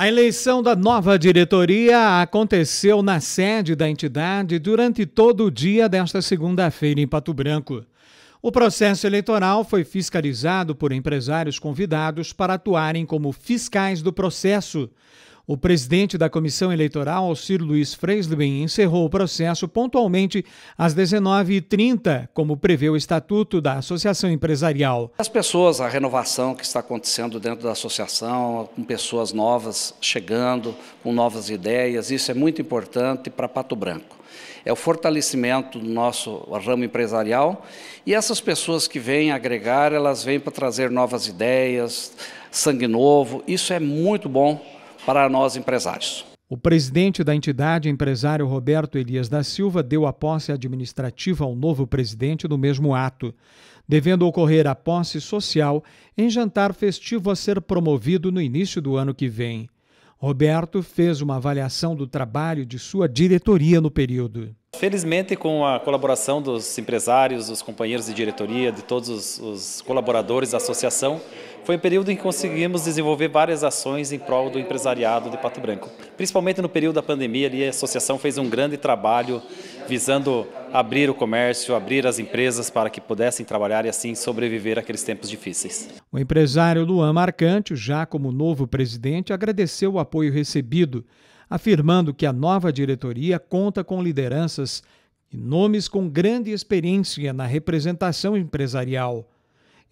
A eleição da nova diretoria aconteceu na sede da entidade durante todo o dia desta segunda-feira em Pato Branco. O processo eleitoral foi fiscalizado por empresários convidados para atuarem como fiscais do processo. O presidente da Comissão Eleitoral, Alcir Luiz Freisleben, encerrou o processo pontualmente às 19h30, como prevê o Estatuto da Associação Empresarial. As pessoas, a renovação que está acontecendo dentro da associação, com pessoas novas chegando, com novas ideias, isso é muito importante para Pato Branco é o fortalecimento do nosso ramo empresarial e essas pessoas que vêm agregar, elas vêm para trazer novas ideias, sangue novo. Isso é muito bom para nós empresários. O presidente da entidade, empresário Roberto Elias da Silva, deu a posse administrativa ao novo presidente no mesmo ato, devendo ocorrer a posse social em jantar festivo a ser promovido no início do ano que vem. Roberto fez uma avaliação do trabalho de sua diretoria no período. Felizmente, com a colaboração dos empresários, dos companheiros de diretoria, de todos os, os colaboradores da associação, foi um período em que conseguimos desenvolver várias ações em prol do empresariado de Pato Branco. Principalmente no período da pandemia, ali, a associação fez um grande trabalho visando abrir o comércio, abrir as empresas para que pudessem trabalhar e assim sobreviver àqueles tempos difíceis. O empresário Luan Marcante, já como novo presidente, agradeceu o apoio recebido afirmando que a nova diretoria conta com lideranças e nomes com grande experiência na representação empresarial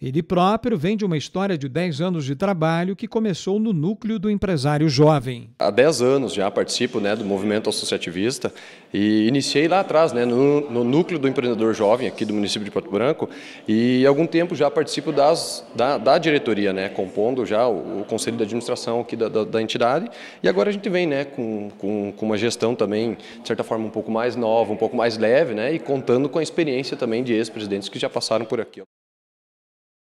ele próprio vem de uma história de 10 anos de trabalho que começou no núcleo do empresário jovem. Há 10 anos já participo né, do movimento associativista e iniciei lá atrás, né, no, no núcleo do empreendedor jovem aqui do município de Porto Branco e há algum tempo já participo das, da, da diretoria, né, compondo já o, o conselho de administração aqui da, da, da, entidade e agora a gente vem né, com, com, com uma gestão também, de certa forma, um pouco mais nova, um pouco mais leve né, e contando com a experiência também de ex-presidentes que já passaram por aqui.